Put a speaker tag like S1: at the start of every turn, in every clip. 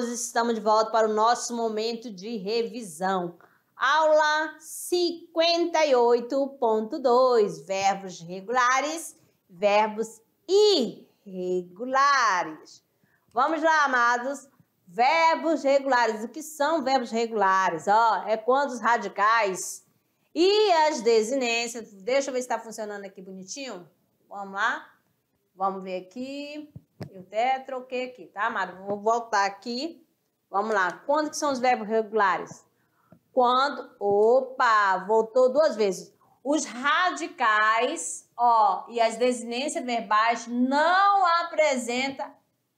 S1: pessoas, estamos de volta para o nosso momento de revisão. Aula 58.2, verbos regulares, verbos irregulares. Vamos lá, amados. Verbos regulares. O que são verbos regulares? Ó, é quando os radicais e as desinências. Deixa eu ver se está funcionando aqui bonitinho. Vamos lá. Vamos ver aqui. Eu até troquei aqui, tá, Mário? Vou voltar aqui. Vamos lá. Quando que são os verbos regulares? Quando. Opa! Voltou duas vezes. Os radicais, ó, e as desinências verbais não apresentam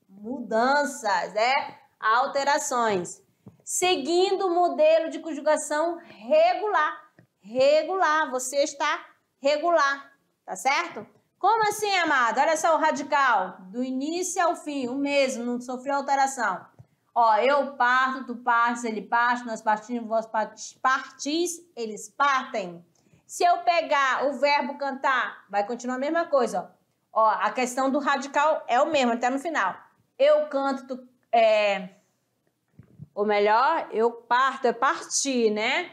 S1: mudanças, é? Alterações. Seguindo o modelo de conjugação regular. Regular, você está regular, tá certo? Como assim, amado? Olha só o radical. Do início ao fim, o mesmo, não sofreu alteração. Ó, eu parto, tu partes, ele parte, nós partimos, vós partis, eles partem. Se eu pegar o verbo cantar, vai continuar a mesma coisa, ó. ó a questão do radical é o mesmo até no final. Eu canto, tu, é... Ou melhor, eu parto, é partir, né?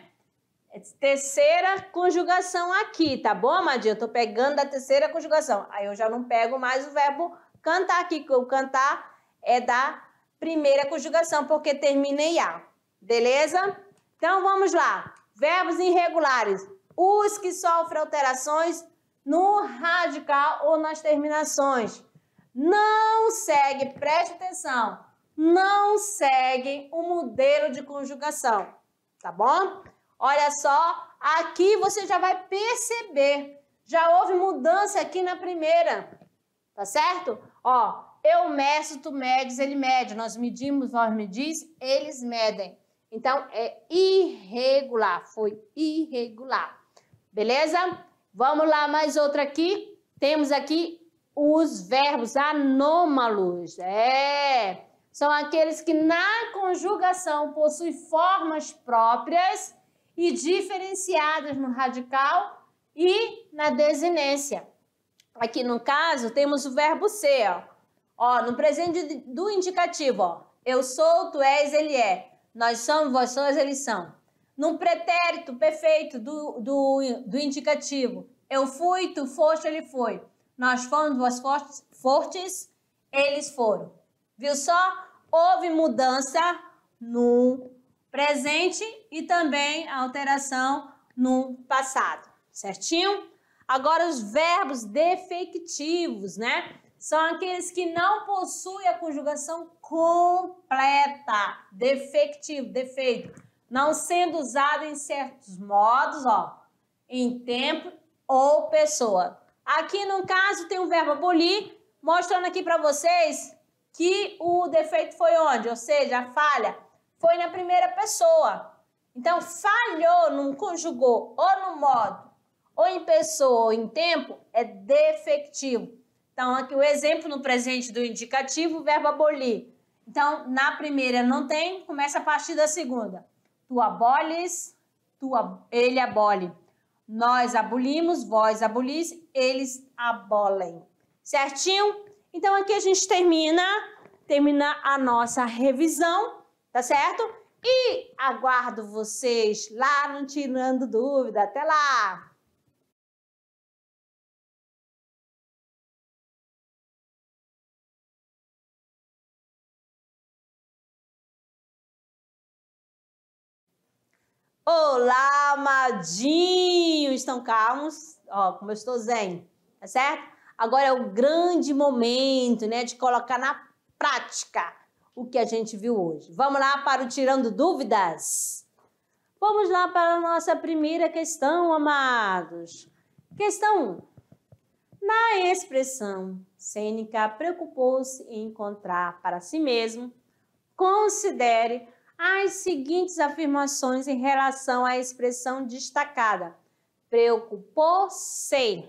S1: É terceira conjugação aqui, tá bom, Amadinha? Eu tô pegando da terceira conjugação. Aí eu já não pego mais o verbo cantar aqui, porque o cantar é da primeira conjugação, porque termina em A. Beleza? Então vamos lá. Verbos irregulares. Os que sofrem alterações no radical ou nas terminações. Não segue, preste atenção, não segue o modelo de conjugação, tá bom? Olha só, aqui você já vai perceber. Já houve mudança aqui na primeira, tá certo? Ó, eu meço, tu medes, ele mede. Nós medimos, nós medis, eles medem. Então, é irregular, foi irregular. Beleza? Vamos lá, mais outra aqui. Temos aqui os verbos anômalos. É, são aqueles que na conjugação possuem formas próprias e diferenciadas no radical e na desinência. Aqui no caso, temos o verbo ser. Ó. ó, no presente do indicativo, ó, eu sou, tu és, ele é. Nós somos, vós sois, eles são. No pretérito perfeito do, do, do indicativo, eu fui, tu foste, ele foi. Nós fomos, vós fortes, fortes eles foram. Viu só? Houve mudança no presente e também a alteração no passado, certinho? Agora, os verbos defectivos, né? São aqueles que não possuem a conjugação completa. Defectivo, defeito. Não sendo usado em certos modos, ó. Em tempo ou pessoa. Aqui, no caso, tem o um verbo abolir, mostrando aqui para vocês que o defeito foi onde? Ou seja, a falha foi na primeira pessoa. Então, falhou, não conjugou ou no modo, ou em pessoa, ou em tempo, é defectivo. Então, aqui o exemplo no presente do indicativo, verbo abolir. Então, na primeira não tem, começa a partir da segunda. Tu aboles, tu ab... ele abole. Nós abolimos, vós abolis, eles abolem. Certinho? Então, aqui a gente termina, termina a nossa revisão tá certo? E aguardo vocês lá no Tirando Dúvida. Até lá! Olá, amadinhos! Estão calmos? Ó, como eu estou zen, tá certo? Agora é o grande momento, né, de colocar na prática o que a gente viu hoje. Vamos lá para o Tirando Dúvidas? Vamos lá para a nossa primeira questão, amados. Questão 1. Na expressão, Sêneca preocupou-se em encontrar para si mesmo, considere as seguintes afirmações em relação à expressão destacada. Preocupou-se.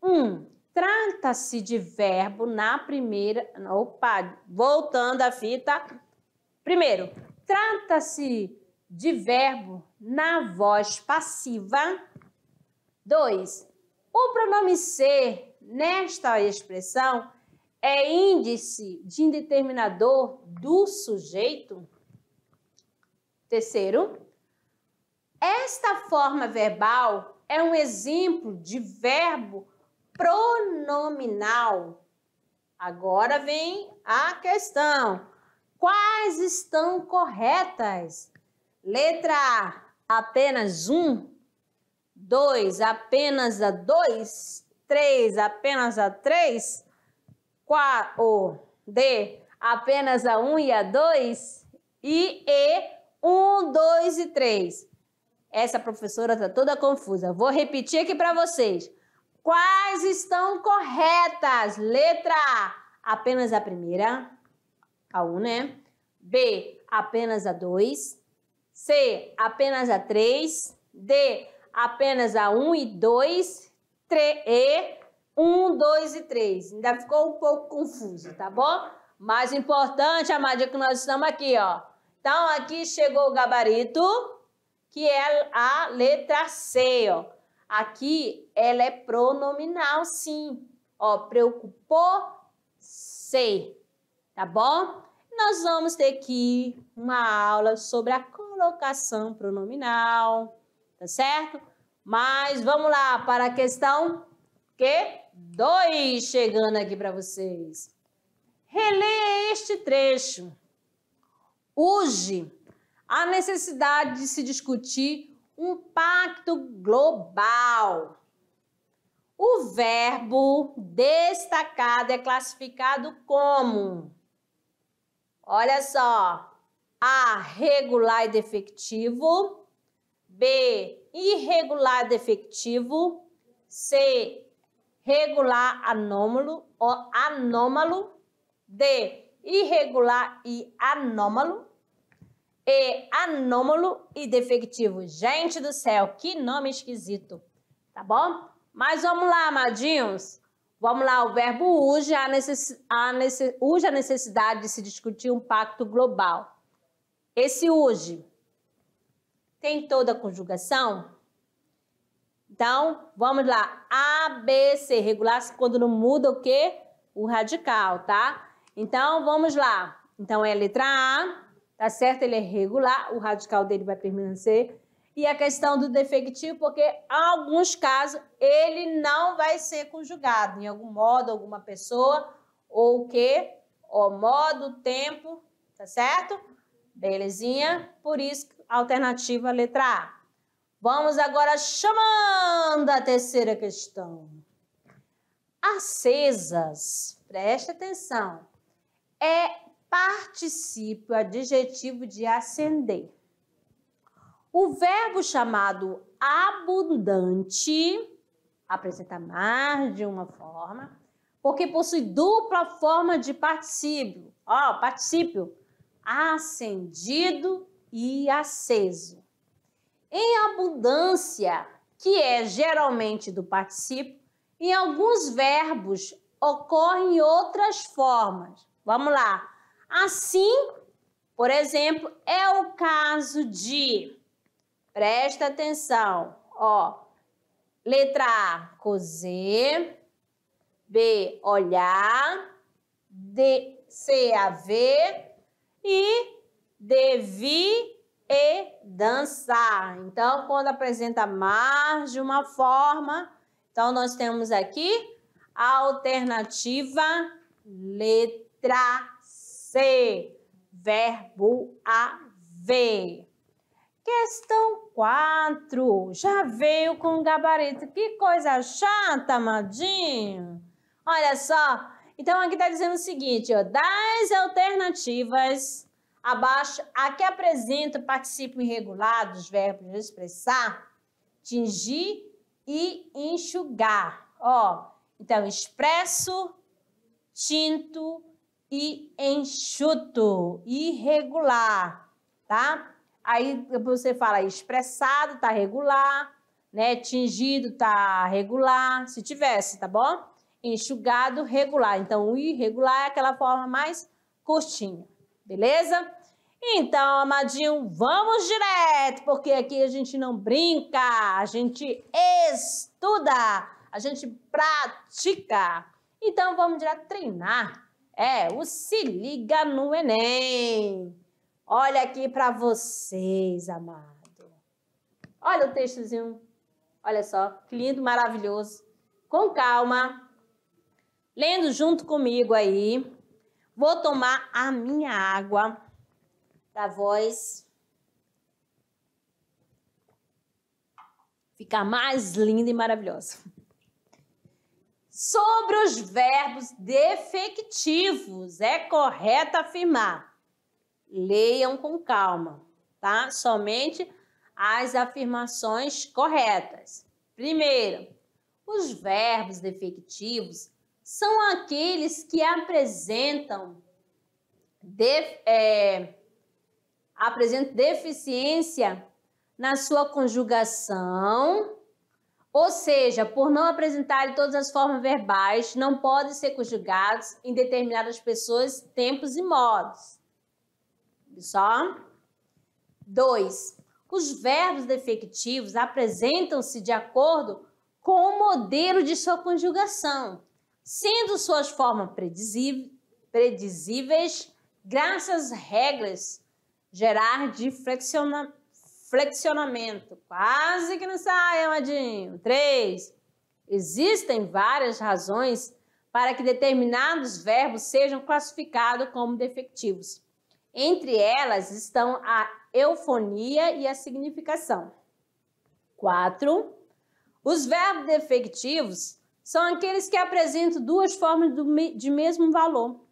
S1: 1. Um, Trata-se de verbo na primeira. Opa, voltando a fita. Primeiro, trata-se de verbo na voz passiva. Dois, o pronome ser nesta expressão é índice de indeterminador do sujeito. Terceiro, esta forma verbal é um exemplo de verbo pronominal. Agora vem a questão. Quais estão corretas? Letra A, apenas um. Dois, apenas a dois. Três, apenas a três. Quatro, D, apenas a um e a dois. E E, um, dois e três. Essa professora está toda confusa. Vou repetir aqui para vocês. Quais estão corretas? Letra A, apenas a primeira, a 1, um, né? B, apenas a 2. C, apenas a 3. D, apenas a 1 um e 2. E, 1, 2 e 3. Ainda ficou um pouco confuso, tá bom? Mais importante, amada, é que nós estamos aqui, ó. Então, aqui chegou o gabarito, que é a letra C, ó. Aqui ela é pronominal, sim. Ó, preocupou-se, tá bom? Nós vamos ter aqui uma aula sobre a colocação pronominal, tá certo? Mas vamos lá para a questão que dois chegando aqui para vocês. Releia este trecho. Hoje, a necessidade de se discutir um pacto global. O verbo destacado é classificado como, olha só, A, regular e defectivo, B, irregular e defectivo, C, regular anômalo, anômalo, D, irregular e anômalo, e anômalo e defectivo. Gente do céu, que nome esquisito, tá bom? Mas vamos lá, amadinhos. Vamos lá, o verbo urge a, necess... a, necess... urge a necessidade de se discutir um pacto global. Esse urge tem toda a conjugação? Então, vamos lá. A, B, C, regular quando não muda o quê? O radical, tá? Então, vamos lá. Então, é a letra A, tá certo? Ele é regular, o radical dele vai permanecer. E a questão do defectivo, porque em alguns casos ele não vai ser conjugado em algum modo, alguma pessoa, ou o que, o modo, tempo, tá certo? Belezinha? Por isso, alternativa letra A. Vamos agora chamando a terceira questão. Acesas, preste atenção, é particípio adjetivo de acender. O verbo chamado abundante apresenta mais de uma forma, porque possui dupla forma de particípio. Ó, participio particípio acendido e aceso. Em abundância, que é geralmente do particípio, em alguns verbos ocorrem outras formas. Vamos lá. Assim, por exemplo, é o caso de, presta atenção, ó, letra A, cozer, B, olhar, D, C, a ver e devi e dançar. Então, quando apresenta mais de uma forma, então nós temos aqui a alternativa letra ser, verbo haver. Questão 4. Já veio com gabarito. Que coisa chata, amadinho. Olha só. Então, aqui está dizendo o seguinte, ó. Das alternativas abaixo, a que apresenta o participo irregular dos verbos expressar, tingir e enxugar. Ó, então, expresso, tinto, e enxuto, irregular, tá? Aí você fala expressado, tá regular, né? Tingido, tá regular, se tivesse, tá bom? Enxugado, regular. Então, o irregular é aquela forma mais curtinha, beleza? Então, amadinho, vamos direto, porque aqui a gente não brinca, a gente estuda, a gente pratica. Então, vamos direto treinar é, o Se Liga no Enem. Olha aqui para vocês, amado. Olha o textozinho. Olha só, lindo, maravilhoso. Com calma. Lendo junto comigo aí. Vou tomar a minha água para voz ficar mais linda e maravilhosa sobre os verbos defectivos. É correto afirmar. Leiam com calma, tá? Somente as afirmações corretas. Primeiro, os verbos defectivos são aqueles que apresentam, def, é, deficiência na sua conjugação ou seja, por não apresentarem todas as formas verbais, não podem ser conjugados em determinadas pessoas, tempos e modos. Só. Dois. Os verbos defectivos apresentam-se de acordo com o modelo de sua conjugação, sendo suas formas predizíveis graças às regras gerar de flexionamento flexionamento. Quase que não sai, amadinho. Três. Existem várias razões para que determinados verbos sejam classificados como defectivos. Entre elas estão a eufonia e a significação. Quatro. Os verbos defectivos são aqueles que apresentam duas formas de mesmo valor.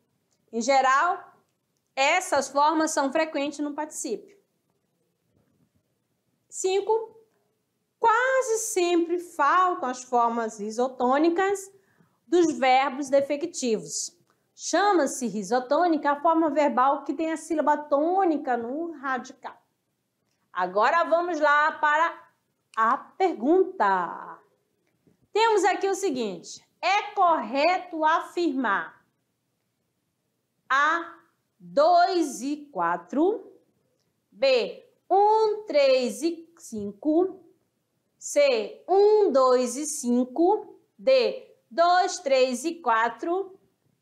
S1: Em geral, essas formas são frequentes no particípio. 5. Quase sempre faltam as formas isotônicas dos verbos defectivos. Chama-se risotônica a forma verbal que tem a sílaba tônica no radical. Agora vamos lá para a pergunta. Temos aqui o seguinte: é correto afirmar A 2 e 4, B 1, 3 e 5. C, 1, 2 e 5. D, 2, 3 e 4.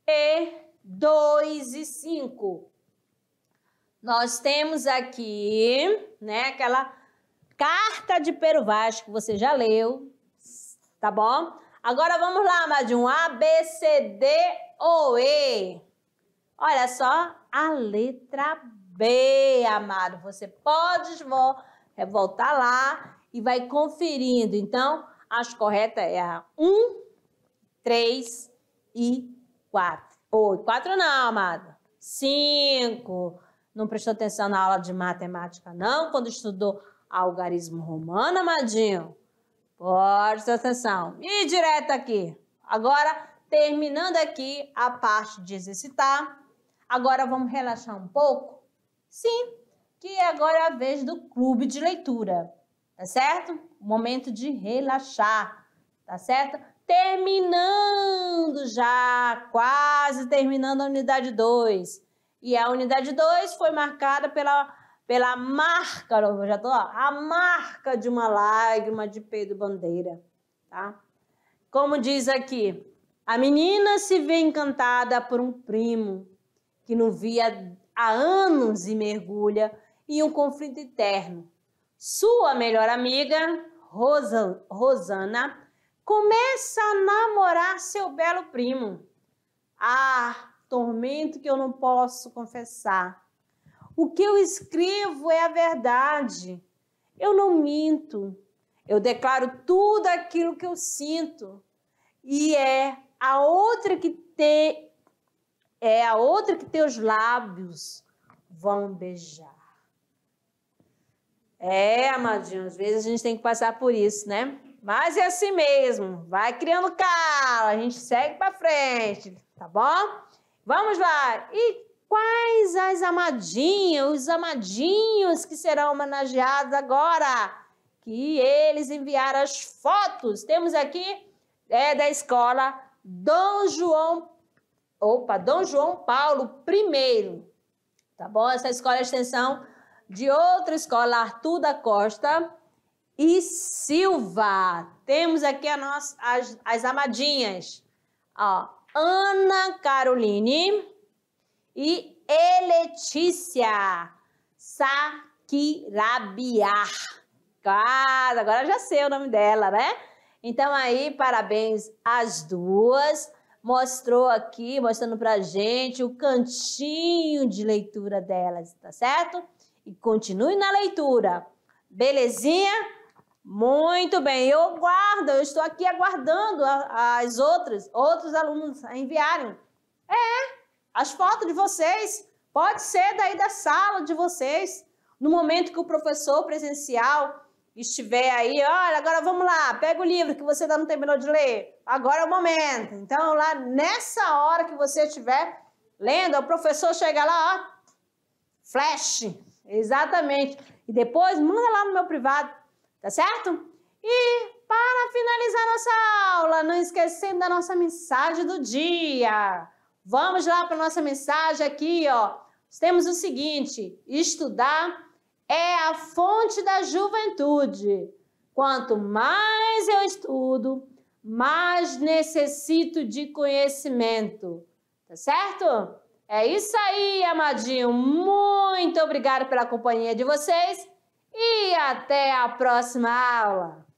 S1: E, 2 e 5. Nós temos aqui, né, aquela carta de Peru Vasco que você já leu, tá bom? Agora vamos lá, mais um A, B, C, D ou E. Olha só a letra B bem amado. Você pode voltar lá e vai conferindo. Então, as corretas é a 1, 3 e 4. Oi, 4 não, amado. 5. Não prestou atenção na aula de matemática, não, quando estudou algarismo romano, amadinho? Pode Presta atenção. E direto aqui. Agora, terminando aqui a parte de exercitar, agora vamos relaxar um pouco Sim, que agora é a vez do clube de leitura, tá certo? Momento de relaxar, tá certo? Terminando já, quase terminando a unidade 2. E a unidade 2 foi marcada pela, pela marca, eu já tô, ó, a marca de uma lágrima de Pedro Bandeira, tá? Como diz aqui, a menina se vê encantada por um primo que não via há anos e mergulha em um conflito interno. Sua melhor amiga, Rosa, Rosana, começa a namorar seu belo primo. Ah, tormento que eu não posso confessar. O que eu escrevo é a verdade. Eu não minto. Eu declaro tudo aquilo que eu sinto. E é a outra que, tem é a outra que teus lábios vão beijar. É, amadinho, às vezes a gente tem que passar por isso, né? Mas é assim mesmo, vai criando calo, a gente segue para frente, tá bom? Vamos lá. E quais as amadinhas, os amadinhos que serão homenageados agora? Que eles enviaram as fotos. Temos aqui é da escola Dom João opa, Dom João Paulo I, tá bom? Essa escola é extensão de outra escola, Arthur da Costa e Silva. Temos aqui a nossa, as, as amadinhas, ó, Ana Caroline e Eletícia Saquirabiar. Cara, agora já sei o nome dela, né? Então aí, parabéns às duas mostrou aqui, mostrando para a gente o cantinho de leitura delas, tá certo? E continue na leitura, belezinha? Muito bem, eu guardo, eu estou aqui aguardando as outras, outros alunos enviarem. É, as fotos de vocês, pode ser daí da sala de vocês, no momento que o professor presencial estiver aí, olha, agora vamos lá, pega o livro que você ainda não terminou de ler agora é o momento. Então, lá nessa hora que você estiver lendo, o professor chega lá, ó, flash, exatamente. E depois manda lá no meu privado, tá certo? E para finalizar nossa aula, não esquecendo da nossa mensagem do dia. Vamos lá para nossa mensagem aqui, ó. Temos o seguinte: estudar é a fonte da juventude. Quanto mais eu estudo, mas necessito de conhecimento. Tá certo? É isso aí, amadinho. Muito obrigado pela companhia de vocês e até a próxima aula.